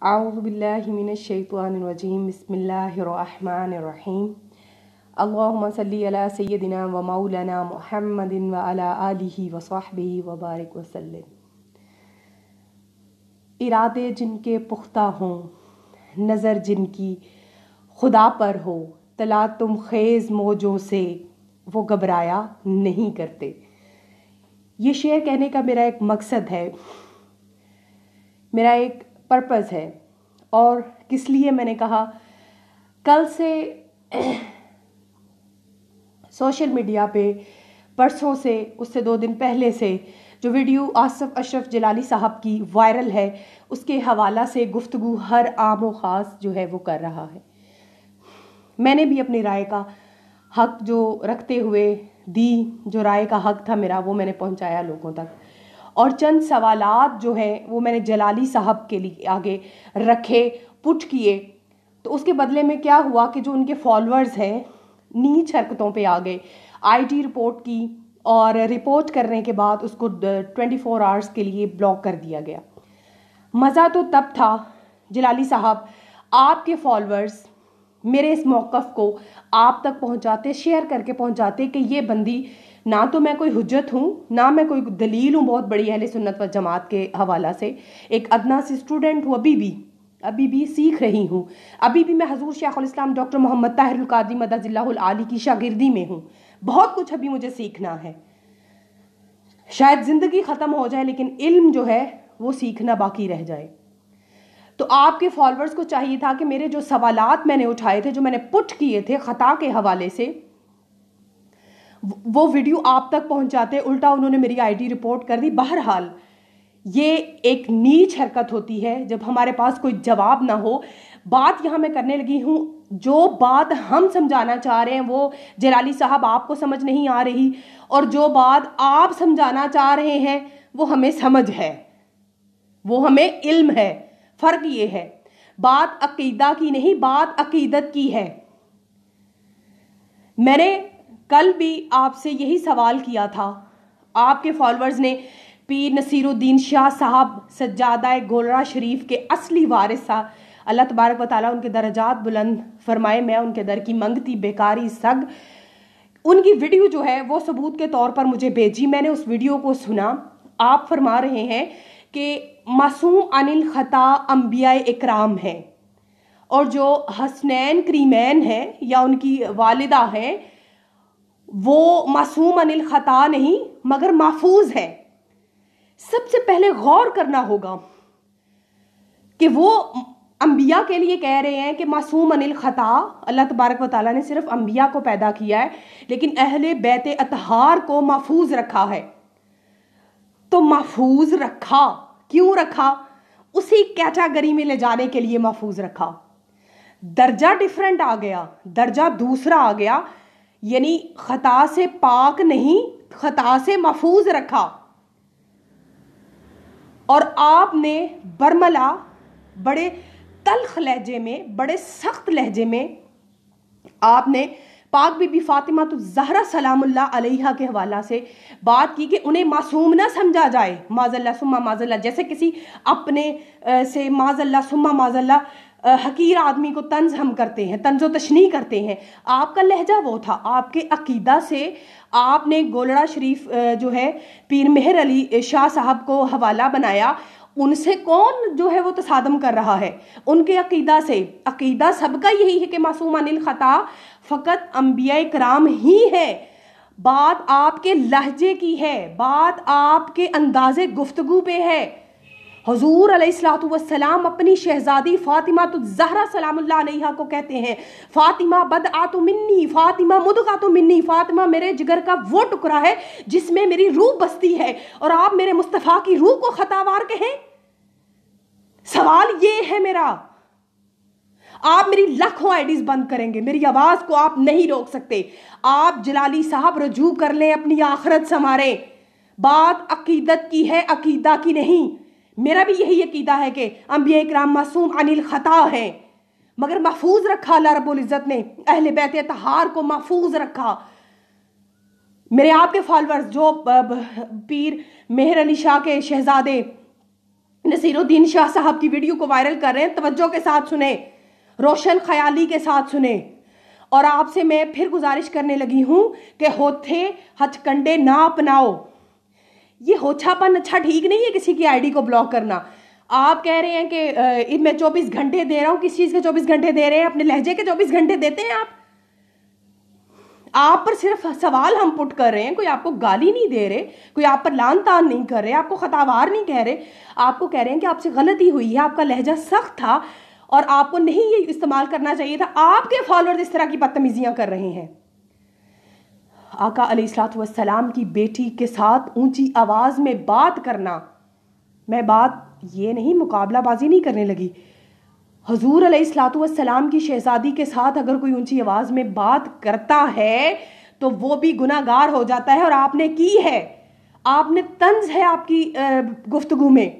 الله الرحمن الرحيم اللهم صل على سيدنا ومولانا محمد وعلى آله وصحبه وبارك وسلم इरादे जिनके पुख्ता हों नज़र जिनकी खुदा पर हो तला तुम खेज़ मौजों से वो घबराया नहीं करते ये शेर कहने का मेरा एक मकसद है मेरा एक पर्पज़ है और किस लिए मैंने कहा कल से सोशल मीडिया पे परसों से उससे दो दिन पहले से जो वीडियो आसफ़ अशरफ जलाली साहब की वायरल है उसके हवाला से गुफ्तु हर आम व ख़ास जो है वो कर रहा है मैंने भी अपनी राय का हक जो रखते हुए दी जो राय का हक था मेरा वो मैंने पहुंचाया लोगों तक और चंद सवालात जो हैं वो मैंने जलाली साहब के लिए आगे रखे पुट किए तो उसके बदले में क्या हुआ कि जो उनके फॉलोअर्स हैं नीच हरकतों पे आ गए आईटी रिपोर्ट की और रिपोर्ट करने के बाद उसको 24 फोर आवर्स के लिए ब्लॉक कर दिया गया मज़ा तो तब था जलाली साहब आपके फॉलोअर्स मेरे इस मौक़ को आप तक पहुंचाते शेयर करके पहुंचाते कि ये बंदी ना तो मैं कोई हजत हूँ ना मैं कोई दलील हूँ बहुत बड़ी अहल सुन्नत व जमात के हवाला से एक अदना सी स्टूडेंट हूँ अभी भी अभी भी सीख रही हूँ अभी भी मैं हजूर शेख़ुलस्लाम डॉक्टर मोहम्मद ताहिरकादी मदाजिल्लाली की शागिर्दी में हूँ बहुत कुछ अभी मुझे सीखना है शायद ज़िंदगी ख़त्म हो जाए लेकिन इल्म जो है वो सीखना बाकी रह जाए तो आपके फॉलोअर्स को चाहिए था कि मेरे जो सवालात मैंने उठाए थे जो मैंने पुट किए थे ख़ता के हवाले से वो वीडियो आप तक पहुंचाते उल्टा उन्होंने मेरी आईडी रिपोर्ट कर दी बहरहाल ये एक नीच हरकत होती है जब हमारे पास कोई जवाब ना हो बात यहाँ मैं करने लगी हूँ जो बात हम समझाना चाह रहे हैं वो जलाली साहब आपको समझ नहीं आ रही और जो बात आप समझाना चाह रहे हैं वो हमें समझ है वो हमें इल्म है फ़र्क ये है बात अकीदा की नहीं बात अकीदत की है मैंने कल भी आपसे यही सवाल किया था आपके फॉलोअर्स ने पीर नसीरुद्दीन शाह साहब सज्जादा गोलरा शरीफ के असली वारिस अल्लाह तबारक वाली उनके दर्जात बुलंद फरमाए मैं उनके दर की मंगती बेकारी सग उनकी वीडियो जो है वो सबूत के तौर पर मुझे भेजी मैंने उस वीडियो को सुना आप फरमा रहे हैं कि मासूम अनिल ख़ता अम्बिया इकराम हैं और जो हसनैन क्रीमैन हैं या उनकी वालिदा हैं वो मासूम अनिल खता नहीं मगर महफूज है सबसे पहले गौर करना होगा कि वो अंबिया के लिए कह रहे हैं कि मासूम अनिल खता अल्लाह तबारक वाली ने सिर्फ अंबिया को पैदा किया है लेकिन अहले बैत अतहार को महफूज रखा है तो महफूज रखा क्यों रखा उसी कैटेगरी में ले जाने के लिए महफूज रखा दर्जा डिफरेंट आ गया दर्जा दूसरा आ गया यानी खता से पाक नहीं खता से महफूज रखा और आपने बर्मला बड़े तलख लहजे में बड़े सख्त लहजे में आपने पाक बीबी फातिमा तो जहरा सलामुल्ला अलैहा के हवाला से बात की कि उन्हें मासूम ना समझा जाए माजल्ला सुम्मा माजल्ला जैसे किसी अपने से माजल्ला सुम्मा माजल्ला हकीर आदमी को तंज हम करते हैं तंजो तशनी करते हैं आपका लहजा वो था आपके अकीदा से आपने गोलड़ा शरीफ जो है पीर मेहर अली शाह साहब को हवाला बनाया उनसे कौन जो है वो तसादम कर रहा है उनके अकीदा से अकीदा सबका यही है कि मासूम अनिल ख़ता फ़कत अम्बिया कराम ही है बात आपके लहजे की है बात आपके अंदाज़े गुफ्तगु पे है हजूर अलैहिस्सलाम अपनी शहजादी फ़ातिमा तो जहरा सलाम्ला को कहते हैं फ़ातिमा बद आ तो मिन्नी फ़ातिमा मुदगा तो मिन्नी फ़ातिमा मेरे जिगर का वो टुकड़ा है जिसमें मेरी रूह बसती है और आप मेरे मुस्तफ़ा की रूह को खतावार कहें सवाल ये है मेरा आप मेरी लाखों आईडीज बंद करेंगे मेरी आवाज़ को आप नहीं रोक सकते आप जलाली साहब रजू कर लें अपनी आखरत संवारें बात अकीदत की है अकीदा की नहीं मेरा भी यही यकीदा है कि अम्बिया कराम मासूम अनिल ख़ता हैं मगर महफूज रखा अल्लाह रबुल्ज़त ने अहल बैत तहार को महफूज रखा मेरे आपके फॉलोअर्स जो पीर मेहर अली शाह के शहजादे नसीरुद्दीन शाह साहब की वीडियो को वायरल कर रहे हैं तवज्जो के साथ सुने रोशन ख्याली के साथ सुने और आपसे मैं फिर गुजारिश करने लगी हूँ कि होते हथकंडे ना अपनाओ ये होछापन अच्छा ठीक नहीं है किसी की आईडी को ब्लॉक करना आप कह रहे हैं कि मैं चौबीस घंटे दे रहा हूं किस चीज़ के चौबीस घंटे दे रहे हैं अपने लहजे के चौबीस घंटे देते हैं आप आप पर सिर्फ सवाल हम पुट कर रहे हैं कोई आपको गाली नहीं दे रहे कोई आप पर लान तान नहीं कर रहे आपको खतावार नहीं कह रहे आपको कह रहे हैं कि आपसे गलती हुई है आपका लहजा सख्त था और आपको नहीं ये इस्तेमाल करना चाहिए था आपके फॉलोअर्स इस तरह की बदतमीजियां कर रहे हैं आका वसलाम की बेटी के साथ ऊंची आवाज़ में बात करना मैं बात ये नहीं मुकाबलाबाजी नहीं करने लगी हजूर वसलाम की शहजादी के साथ अगर कोई ऊंची आवाज़ में बात करता है तो वो भी गुनागार हो जाता है और आपने की है आपने तंज है आपकी गुफ्तगु में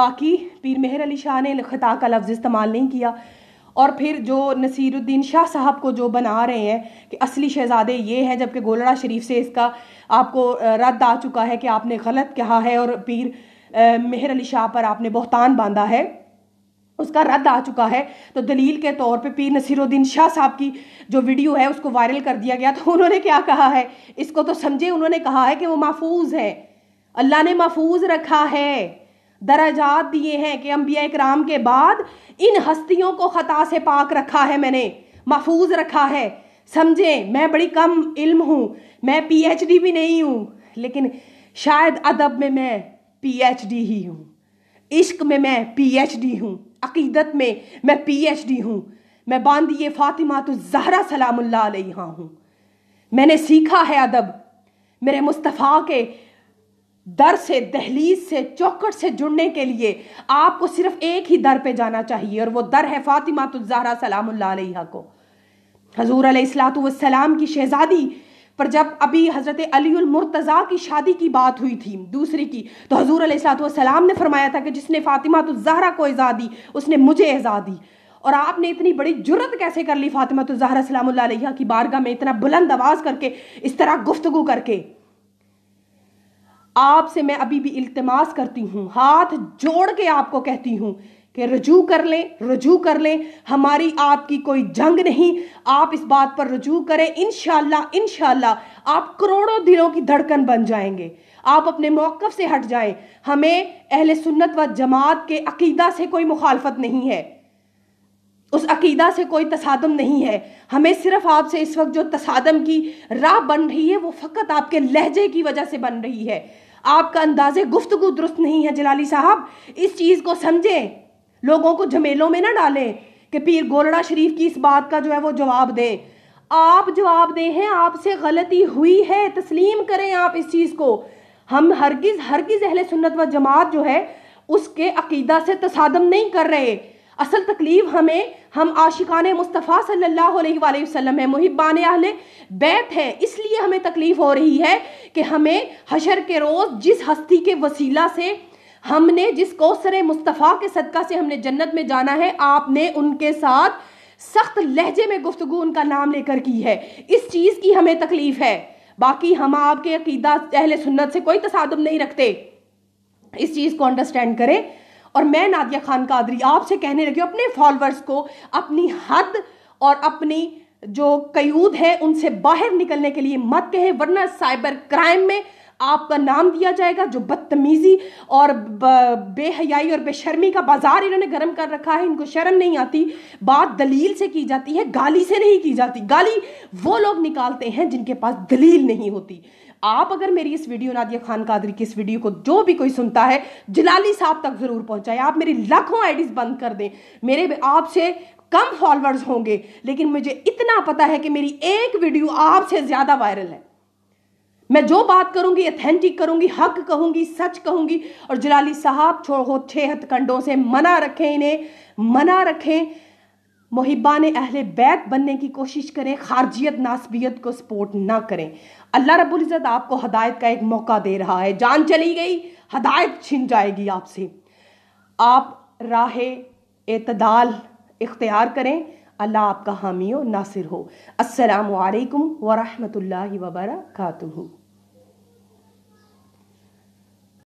बाकी पीर मेहर अली शाह ने खता का लफ्ज़ इस्तेमाल नहीं किया और फिर जो नसीरुद्दीन शाह साहब को जो बना रहे हैं कि असली शहजादे ये हैं जबकि गोलड़ा शरीफ से इसका आपको रद्द आ चुका है कि आपने गलत कहा है और पीर मेहर अली शाह पर आपने बहुतान बांधा है उसका रद्द आ चुका है तो दलील के तौर पे पीर नसीरुद्दीन शाह साहब की जो वीडियो है उसको वायरल कर दिया गया तो उन्होंने क्या कहा है इसको तो समझे उन्होंने कहा है कि वो महफूज है अल्लाह ने महफूज रखा है दराजात दिए हैं कि अम्बिया कराम के बाद इन हस्तियों को ख़ता से पाक रखा है मैंने महफूज रखा है समझें मैं बड़ी कम इल्म हूँ मैं पीएचडी भी नहीं हूँ लेकिन शायद अदब में मैं पीएचडी ही हूँ इश्क में मैं पीएचडी हूँ अकीदत में मैं पीएचडी हूँ मैं बांदी फातिमा तो जहरा सलामुल्ला हूँ मैंने सीखा है अदब मेरे मुस्तफ़ा के दर से दहलीज से चौकट से जुड़ने के लिए आपको सिर्फ एक ही दर पे जाना चाहिए और वो दर है फातिमा तुजहरा सलाम को हजूर सलाम की शहजादी पर जब अभी हज़रत मुर्तज़ा की शादी की बात हुई थी दूसरी की तो हजूर सलाम ने फरमाया था कि जिसने फातिमा तुजहरा को एज़ा दी उसने मुझे एज़ा दी और आपने इतनी बड़ी जुर्रत कैसे कर ली फातिमा तुजहरा सलाम की बारगाह में इतना बुलंद आवाज़ करके इस तरह गुफ्तगु करके आपसे मैं अभी भी इल्तमास करती हूँ हाथ जोड़ के आपको कहती हूँ कि रजू कर लें रजू कर लें हमारी आपकी कोई जंग नहीं आप इस बात पर रजू करें इन शाह आप करोड़ों दिलों की धड़कन बन जाएंगे आप अपने मौक़ से हट जाएं हमें अहल सुन्नत व जमात के अकीदा से कोई मुखालफत नहीं है उस अकीदा से कोई तसादम नहीं है हमें सिर्फ आपसे इस वक्त जो तसादम की राह बन रही है वो फ़कत आपके लहजे की वजह से बन रही है आपका अंदाजे गुफ्तगु दुरुस्त नहीं है जलाली साहब इस चीज़ को समझें लोगों को झमेलों में ना डालें कि पीर गोलड़ा शरीफ की इस बात का जो है वो जवाब दें आप जवाब दें हैं आपसे गलती हुई है तस्लीम करें आप इस चीज़ को हम हरगिज़ हरगिज़ अहल सुन्नत व जमात जो है उसके अकीदा से तसादम नहीं कर रहे असल तकलीफ हमें हम आशिकान मुस्तफ़ा सल्लल्लाहु अलैहि वसल्लम है मुहिबान अहल बैत हैं इसलिए हमें तकलीफ़ हो रही है कि हमें हशर के रोज़ जिस हस्ती के वसीला से हमने जिस कौसर मुस्तफ़ा के सदका से हमने जन्नत में जाना है आपने उनके साथ सख्त लहजे में गुफ्तु उनका नाम लेकर की है इस चीज़ की हमें तकलीफ़ है बाकी हम आपके अकीदा अहल सुन्नत से कोई तसादम नहीं रखते इस चीज़ को अंडरस्टैंड करें और मैं नादिया खान कादरी आपसे कहने लगी अपने फॉलोअर्स को अपनी हद और अपनी जो कयूद है उनसे बाहर निकलने के लिए मत कहें वरना साइबर क्राइम में आपका नाम दिया जाएगा जो बदतमीज़ी और बेहयाई और बेशर्मी का बाजार इन्होंने गर्म कर रखा है इनको शर्म नहीं आती बात दलील से की जाती है गाली से नहीं की जाती गाली वो लोग निकालते हैं जिनके पास दलील नहीं होती आप अगर मेरी इस वीडियो नादिया खान कादरी की इस वीडियो को जो भी कोई सुनता है जलाली साहब तक ज़रूर पहुंचाए आप मेरी लाखों आईडीज बंद कर दें मेरे आपसे कम फॉलोअर्स होंगे लेकिन मुझे इतना पता है कि मेरी एक वीडियो आपसे ज़्यादा वायरल है मैं जो बात करूंगी अथेंटिक करूंगी हक कहूंगी सच कहूंगी और जलाली साहब छोड़ो छे हथकंडों से मना रखें इन्हें मना रखें मुहिबा ने अहल बैत बनने की कोशिश करें खारजियत नासबियत को सपोर्ट ना करें अल्लाह इज़्ज़त आपको हदायत का एक मौका दे रहा है जान चली गई हदायत छिन जाएगी आपसे आप राह एतदाल इख्तियार करें अल्लाह आपका हामी और नासिर हो असलकम वरहमल वबरकू